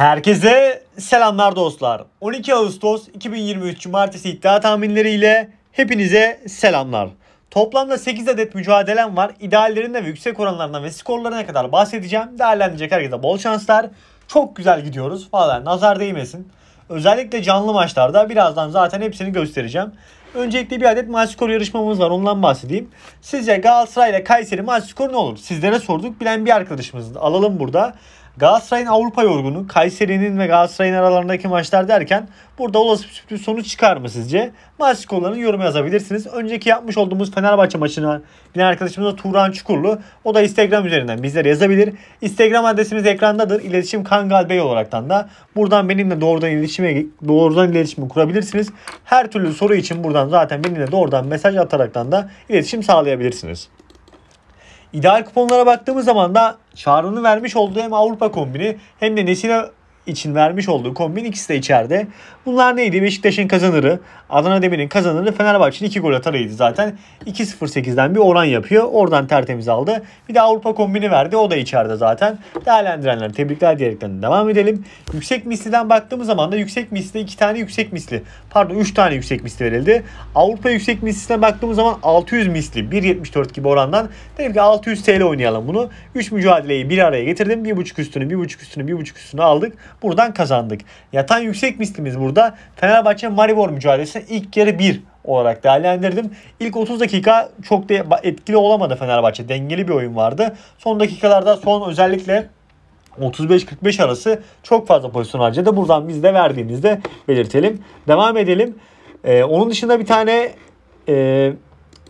Herkese selamlar dostlar. 12 Ağustos 2023 Cumartesi iddia tahminleriyle hepinize selamlar. Toplamda 8 adet mücadelem var. İdeallerinden ve yüksek oranlarından ve skorlarına kadar bahsedeceğim. Değerlendirecek herkese bol şanslar. Çok güzel gidiyoruz. Valla nazar değmesin. Özellikle canlı maçlarda birazdan zaten hepsini göstereceğim. Öncelikle bir adet maç skoru yarışmamız var ondan bahsedeyim. Sizce Galatasaray ile Kayseri maç skoru ne olur? Sizlere sorduk bilen bir arkadaşımızı alalım burada. Galatasaray'ın Avrupa yorgunu, Kayseri'nin ve Galatasaray'ın aralarındaki maçlar derken burada olası bir sürpriz sonuç çıkar mı sizce? Maç skorlarını yorum yazabilirsiniz. Önceki yapmış olduğumuz Fenerbahçe maçına bir arkadaşımız da Turan Çukurlu. O da Instagram üzerinden bizlere yazabilir. Instagram adresimiz ekrandadır. İletişim Kangal Bey olaraktan da buradan benimle doğrudan iletişime doğrudan iletişimi kurabilirsiniz. Her türlü soru için buradan zaten benimle doğrudan mesaj ataraktan da iletişim sağlayabilirsiniz. İdeal kuponlara baktığımız zaman da çağrını vermiş olduğu hem Avrupa kombini hem de Nesine için vermiş olduğu kombin ikisi de içeride. Bunlar neydi? Beşiktaş'ın kazanırı, Adana Demir'in kazanırı, Fenerbahçe'nin 2 gol atarıydı zaten. 2-0-8'den bir oran yapıyor. Oradan tertemiz aldı. Bir de Avrupa kombini verdi. O da içeride zaten. Değerlendirenler tebrikler diyerekten devam edelim. Yüksek misliden baktığımız zaman da yüksek misli 2 tane yüksek misli. Pardon 3 tane yüksek misli verildi. Avrupa yüksek mislisine baktığımız zaman 600 misli 1.74 gibi orandan dedim ki 600 TL oynayalım bunu. 3 mücadeleyi bir araya getirdim. 1.5 üstünü, 1.5 üstünü, 1.5 üstünü aldık buradan kazandık. Yatan yüksek mislimiz burada. Fenerbahçe Maribor mücadelesi ilk yarı 1 olarak değerlendirdim. İlk 30 dakika çok da etkili olamadı Fenerbahçe. Dengeli bir oyun vardı. Son dakikalarda son özellikle 35-45 arası çok fazla pozisyon harcadı. Buradan biz de verdiğimizde belirtelim. Devam edelim. Ee, onun dışında bir tane e,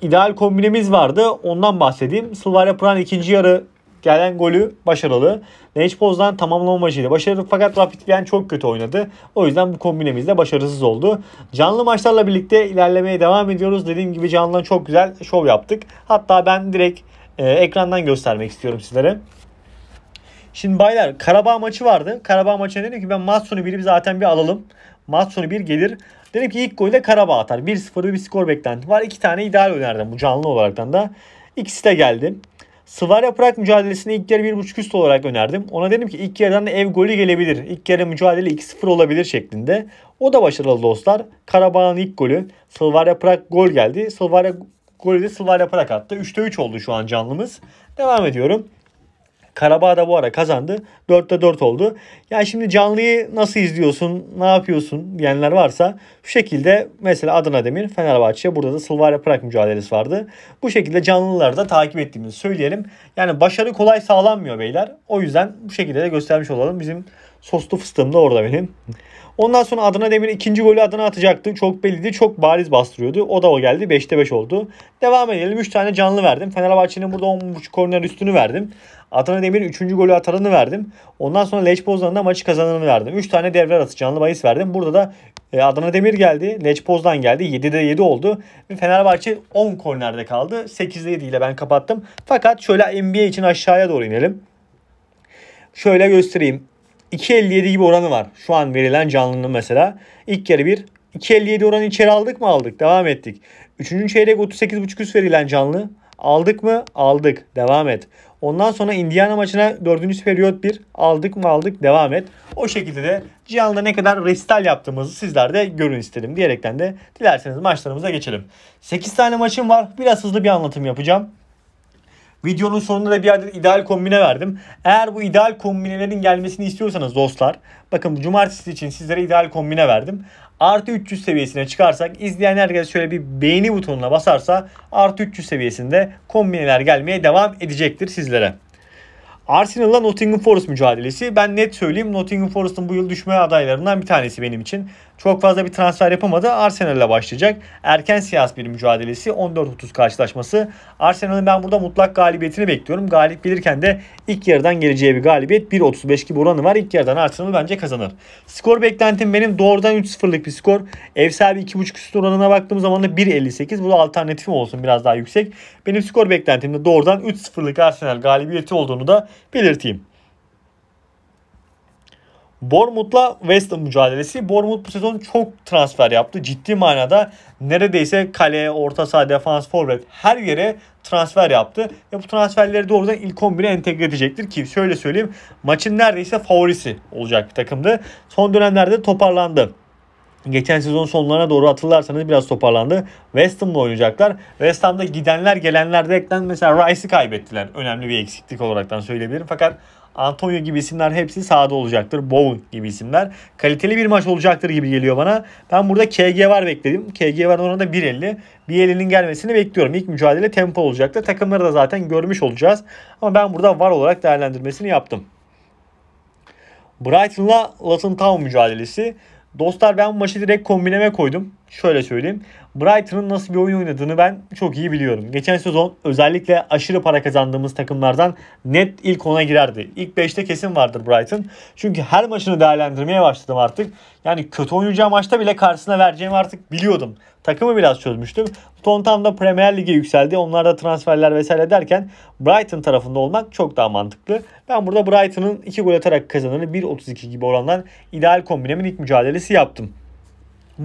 ideal kombinemiz vardı. Ondan bahsedeyim. Silva'yla Pran ikinci yarı gelen golü başarılı. Nenç Poz'dan tamamlama maçıyla başarılı fakat Rapid Wien çok kötü oynadı. O yüzden bu kombinemiz de başarısız oldu. Canlı maçlarla birlikte ilerlemeye devam ediyoruz. Dediğim gibi canlıdan çok güzel şov yaptık. Hatta ben direkt e, ekrandan göstermek istiyorum sizlere. Şimdi baylar Karabağ maçı vardı. Karabağ maçına dedim ki ben maç sonu biri zaten bir alalım. Maç bir gelir. Dedim ki ilk golü de Karabağ atar. 1-0 bir skor beklenti var. İki tane ideal önerdim bu canlı olaraktan da. İkisi de geldi. Sıvar yaprak mücadelesini ilk yarı 1.5 üst olarak önerdim. Ona dedim ki ilk yarıdan ev golü gelebilir. İlk yarı mücadele 2-0 olabilir şeklinde. O da başarılı dostlar. Karabağ'ın ilk golü. Sılvarya Prag gol geldi. Sılvarya golü de Sılvarya Prag attı. 3'te 3 oldu şu an canlımız. Devam ediyorum. Karabağ da bu ara kazandı. 4'te 4 oldu. Yani şimdi canlıyı nasıl izliyorsun? Ne yapıyorsun? Diyenler varsa şu şekilde mesela Adana Demir, Fenerbahçe burada da Sılvarya Prak mücadelesi vardı. Bu şekilde canlıları da takip ettiğimizi söyleyelim. Yani başarı kolay sağlanmıyor beyler. O yüzden bu şekilde de göstermiş olalım. Bizim Soslu fıstığım da orada benim. Ondan sonra Adana Demir ikinci golü Adana atacaktı. Çok belliydi. Çok bariz bastırıyordu. O da o geldi. 5'te 5 oldu. Devam edelim. 3 tane canlı verdim. Fenerbahçe'nin burada 10.5 korner üstünü verdim. Adana Demir 3. golü Atarını verdim. Ondan sonra Leç Poznan'ın da maçı kazananını verdim. 3 tane devre arası canlı bahis verdim. Burada da e, Adana Demir geldi. Leç Poznan geldi. 7'de 7 oldu. Fenerbahçe 10 kornerde kaldı. 8'de 7 ile ben kapattım. Fakat şöyle NBA için aşağıya doğru inelim. Şöyle göstereyim. 2.57 gibi oranı var. Şu an verilen canlının mesela. ilk yarı bir 2.57 oranı içeri aldık mı aldık. Devam ettik. Üçüncü çeyrek 38.5 üst verilen canlı. Aldık mı? Aldık. Devam et. Ondan sonra Indiana maçına 4. periyot 1 aldık mı aldık devam et. O şekilde de Cihan'da ne kadar resital yaptığımızı sizler de görün istedim diyerekten de dilerseniz maçlarımıza geçelim. 8 tane maçım var. Biraz hızlı bir anlatım yapacağım. Videonun sonunda da bir adet ideal kombine verdim. Eğer bu ideal kombinelerin gelmesini istiyorsanız dostlar bakın cumartesi için sizlere ideal kombine verdim. Artı 300 seviyesine çıkarsak izleyen herkes şöyle bir beğeni butonuna basarsa artı 300 seviyesinde kombineler gelmeye devam edecektir sizlere. Arsenal'la Nottingham Forest mücadelesi. Ben net söyleyeyim Nottingham Forest'ın bu yıl düşmeye adaylarından bir tanesi benim için çok fazla bir transfer yapamadı. Arsenal'le başlayacak. Erken siyas bir mücadelesi. 14-30 karşılaşması. Arsenal'ın ben burada mutlak galibiyetini bekliyorum. Galip bilirken de ilk yarıdan geleceği bir galibiyet. 1.35 gibi oranı var. İlk yarıdan Arsenal bence kazanır. Skor beklentim benim doğrudan 3-0'lık bir skor. Ev sahibi 2.5 üst oranına baktığım zaman da 1.58. Bu da alternatifim olsun biraz daha yüksek. Benim skor beklentimde doğrudan 3-0'lık Arsenal galibiyeti olduğunu da belirteyim. Bournemouth'la West Ham mücadelesi. Bournemouth bu sezon çok transfer yaptı. Ciddi manada neredeyse kale, orta saha, defans, forvet her yere transfer yaptı. Ve bu transferleri doğrudan ilk 11'e entegre edecektir ki şöyle söyleyeyim maçın neredeyse favorisi olacak bir takımdı. Son dönemlerde toparlandı. Geçen sezon sonlarına doğru hatırlarsanız biraz toparlandı. West Ham'la oynayacaklar. West Ham'da gidenler gelenler de eklen mesela Rice'i kaybettiler. Önemli bir eksiklik olaraktan söyleyebilirim. Fakat Antonio gibi isimler hepsi sahada olacaktır. Bowen gibi isimler. Kaliteli bir maç olacaktır gibi geliyor bana. Ben burada KG var bekledim. KG var oranında 1.50. elinin gelmesini bekliyorum. İlk mücadele tempo olacaktır. Takımları da zaten görmüş olacağız. Ama ben burada var olarak değerlendirmesini yaptım. Brighton'la Luton Town mücadelesi. Dostlar ben bu maçı direkt kombineme koydum şöyle söyleyeyim. Brighton'ın nasıl bir oyun oynadığını ben çok iyi biliyorum. Geçen sezon özellikle aşırı para kazandığımız takımlardan net ilk ona girerdi. İlk 5'te kesin vardır Brighton. Çünkü her maçını değerlendirmeye başladım artık. Yani kötü oynayacağı maçta bile karşısına vereceğimi artık biliyordum. Takımı biraz çözmüştüm. Son tam da Premier Lig'e yükseldi. Onlar da transferler vesaire derken Brighton tarafında olmak çok daha mantıklı. Ben burada Brighton'ın 2 gol atarak kazanını 1.32 gibi orandan ideal kombinemin ilk mücadelesi yaptım.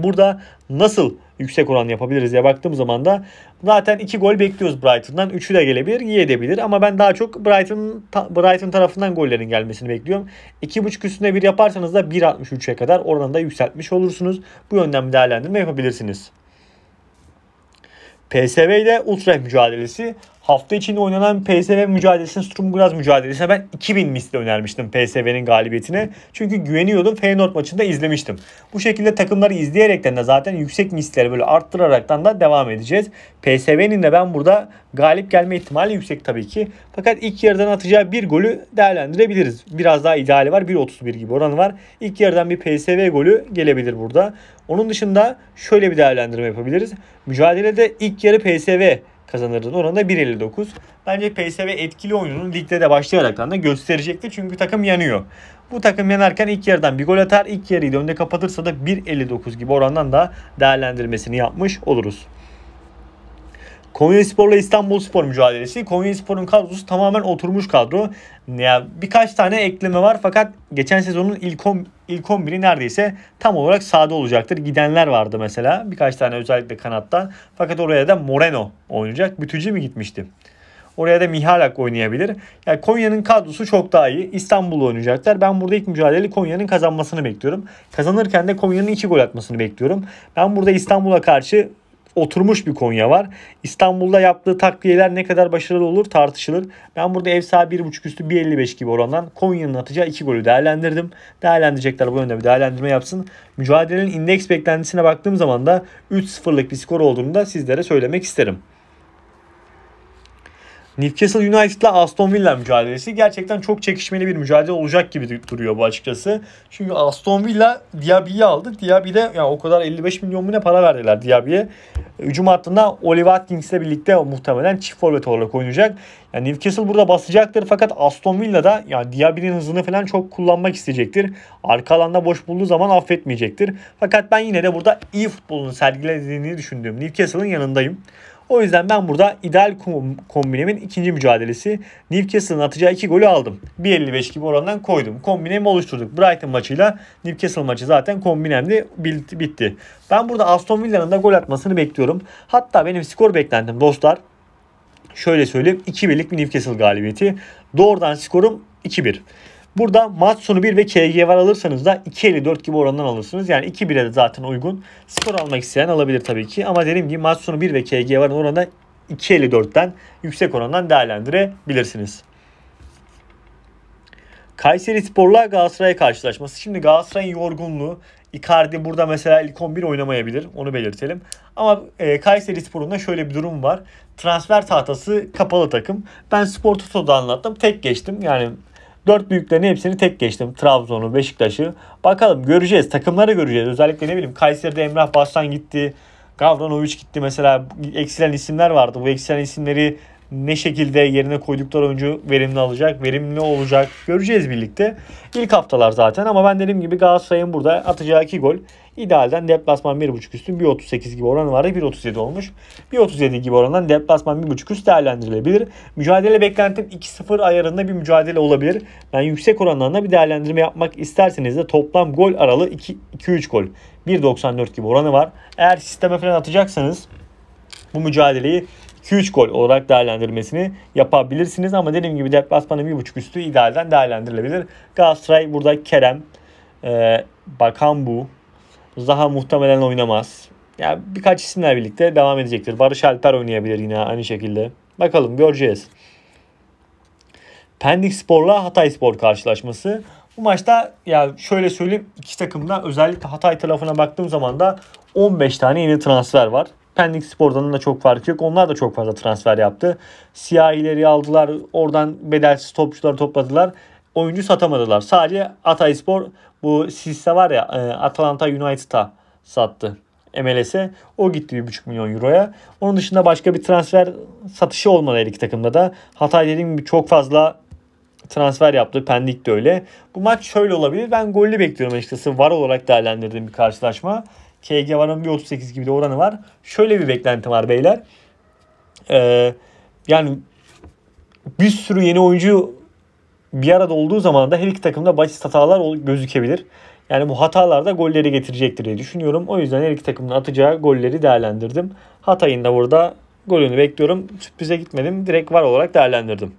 Burada nasıl yüksek oran yapabiliriz diye baktığım zaman da zaten 2 gol bekliyoruz Brighton'dan. 3'ü de gelebilir, yiyebilir ama ben daha çok Brighton Brighton tarafından gollerin gelmesini bekliyorum. 2.5 üstüne bir yaparsanız da 1.63'e kadar da yükseltmiş olursunuz. Bu yönden bir değerlendirme yapabilirsiniz. PSV ile Utrecht mücadelesi. Hafta içinde oynanan PSV mücadelesine, Sturm mücadelesine ben 2000 misli önermiştim PSV'nin galibiyetine. Çünkü güveniyordum Feyenoord maçında izlemiştim. Bu şekilde takımları izleyerekten de zaten yüksek misleri böyle arttıraraktan da devam edeceğiz. PSV'nin de ben burada galip gelme ihtimali yüksek tabii ki. Fakat ilk yarıdan atacağı bir golü değerlendirebiliriz. Biraz daha ideali var. 1.31 gibi oranı var. İlk yarıdan bir PSV golü gelebilir burada. Onun dışında şöyle bir değerlendirme yapabiliriz. Mücadelede ilk yarı PSV kazanırdın oranı da 1.59. Bence PSV etkili oyununu ligde de başlayaraktan da gösterecektir. Çünkü takım yanıyor. Bu takım yanarken ilk yarıdan bir gol atar. ilk yarıyı da önde kapatırsa da 1.59 gibi orandan da değerlendirmesini yapmış oluruz. Konya Sporla İstanbul Spor mücadelesi. Konya Spor'un kadrosu tamamen oturmuş kadro. Yani birkaç tane ekleme var fakat geçen sezonun ilk 10 ilk 11'i neredeyse tam olarak sahada olacaktır. Gidenler vardı mesela. Birkaç tane özellikle kanatta. Fakat oraya da Moreno oynayacak. Bütücü mi gitmişti? Oraya da Mihalak oynayabilir. Yani Konya'nın kadrosu çok daha iyi. İstanbul oynayacaklar. Ben burada ilk mücadeleyi Konya'nın kazanmasını bekliyorum. Kazanırken de Konya'nın iki gol atmasını bekliyorum. Ben burada İstanbul'a karşı oturmuş bir Konya var. İstanbul'da yaptığı takviyeler ne kadar başarılı olur tartışılır. Ben burada ev sahibi 1.5 üstü 1.55 gibi orandan Konya'nın atacağı 2 golü değerlendirdim. Değerlendirecekler bu yönde bir değerlendirme yapsın. Mücadelenin indeks beklentisine baktığım zaman da 3-0'lık bir skor olduğunu da sizlere söylemek isterim. Newcastle United'la Aston Villa mücadelesi gerçekten çok çekişmeli bir mücadele olacak gibi duruyor bu açıkçası. Çünkü Aston Villa Diaby'yi aldı. Diaby de yani o kadar 55 milyon mu ne para verdiler Diaby'ye. Hücum hattında Oliver Atkins'le birlikte muhtemelen çift forvet olarak oynayacak. Yani Newcastle burada basacaktır fakat Aston Villa da yani Diaby'nin hızını falan çok kullanmak isteyecektir. Arka alanda boş bulduğu zaman affetmeyecektir. Fakat ben yine de burada iyi futbolunu sergilediğini düşündüğüm Newcastle'ın yanındayım. O yüzden ben burada ideal kombinemin ikinci mücadelesi Newcastle'ın atacağı iki golü aldım. 1.55 gibi orandan koydum. Kombinemi oluşturduk. Brighton maçıyla Newcastle maçı zaten kombinemdi bitti. Ben burada Aston Villa'nın da gol atmasını bekliyorum. Hatta benim skor beklentim dostlar şöyle söyleyeyim 2-1'lik bir Newcastle galibiyeti. Doğrudan skorum 2-1. Burada maç sonu 1 ve KG var alırsanız da 2.54 gibi orandan alırsınız. Yani 2-1'e de zaten uygun. Skor almak isteyen alabilir tabii ki. Ama dediğim gibi maç sonu 1 ve KG var oranı 2.54'ten yüksek orandan değerlendirebilirsiniz. Kayseri Spor'la Galatasaray karşılaşması. Şimdi Galatasaray'ın yorgunluğu. Icardi burada mesela ilk 11 oynamayabilir. Onu belirtelim. Ama e, Kayseri Spor'un da şöyle bir durum var. Transfer tahtası kapalı takım. Ben Spor Toto'da anlattım. Tek geçtim. Yani Dört büyüklerin hepsini tek geçtim. Trabzon'u, Beşiktaş'ı. Bakalım göreceğiz. Takımları göreceğiz. Özellikle ne bileyim Kayseri'de Emrah Baslan gitti. Gavranovic gitti mesela. Eksilen isimler vardı. Bu eksilen isimleri ne şekilde yerine koydukları oyuncu verimli alacak, verimli olacak göreceğiz birlikte. İlk haftalar zaten ama ben dediğim gibi Galatasaray'ın burada atacağı 2 gol idealden deplasman 1.5 üstün 1.38 gibi oranı vardı 1.37 olmuş. 1.37 gibi orandan deplasman 1.5 üst değerlendirilebilir. Mücadele beklentim 2-0 ayarında bir mücadele olabilir. Ben yani yüksek oranlarına bir değerlendirme yapmak isterseniz de toplam gol aralı 2-3 gol. 1.94 gibi oranı var. Eğer sisteme falan atacaksanız bu mücadeleyi 2-3 gol olarak değerlendirmesini yapabilirsiniz. Ama dediğim gibi deplasmanda 1.5 üstü idealden değerlendirilebilir. Galatasaray burada Kerem, e, bu Zaha muhtemelen oynamaz. Yani birkaç isimler birlikte devam edecektir. Barış Alper oynayabilir yine aynı şekilde. Bakalım göreceğiz. Pendik Spor'la Hatay Spor karşılaşması. Bu maçta ya şöyle söyleyeyim iki takımda özellikle Hatay tarafına baktığım zaman da 15 tane yeni transfer var. Pendik Spor'dan da çok farkı yok. Onlar da çok fazla transfer yaptı. Siyah ileri aldılar. Oradan bedelsiz topçuları topladılar. Oyuncu satamadılar. Sadece Atay Spor bu Sisse var ya e, Atalanta United'a sattı. MLS'e. O gitti 1,5 milyon euroya. Onun dışında başka bir transfer satışı olmadı her iki takımda da. Hatay dediğim gibi çok fazla transfer yaptı. Pendik de öyle. Bu maç şöyle olabilir. Ben gollü bekliyorum açıkçası. Var olarak değerlendirdiğim bir karşılaşma. KG Var'ın bir 38 gibi de oranı var. Şöyle bir beklenti var beyler. Ee, yani bir sürü yeni oyuncu bir arada olduğu zaman da her iki takımda basit hatalar gözükebilir. Yani bu hatalar da golleri getirecektir diye düşünüyorum. O yüzden her iki takımın atacağı golleri değerlendirdim. Hatay'ın da burada golünü bekliyorum. Sürprize gitmedim. Direkt var olarak değerlendirdim.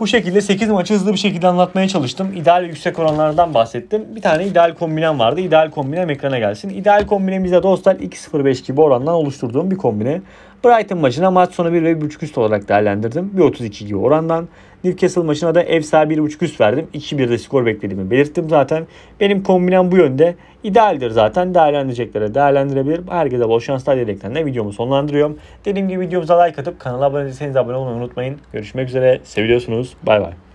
Bu şekilde 8 maçı hızlı bir şekilde anlatmaya çalıştım. İdeal yüksek oranlardan bahsettim. Bir tane ideal kombinem vardı. İdeal kombinem ekrana gelsin. İdeal kombinemizde dostlar 2.05 gibi orandan oluşturduğum bir kombine. Brighton maçına maç sonu 1 ve 1.5 üst olarak değerlendirdim. 1.32 gibi orandan. Newcastle maçına da ev sahibi 1.5 üst verdim. 2-1'de skor beklediğimi belirttim zaten. Benim kombinem bu yönde. İdealdir zaten. Değerlendireceklere değerlendirebilir. Herkese bol şanslar diyerekten de videomu sonlandırıyorum. Dediğim gibi videomuza like atıp kanala abone değilseniz abone olmayı unutmayın. Görüşmek üzere. Seviyorsunuz. Bay bay.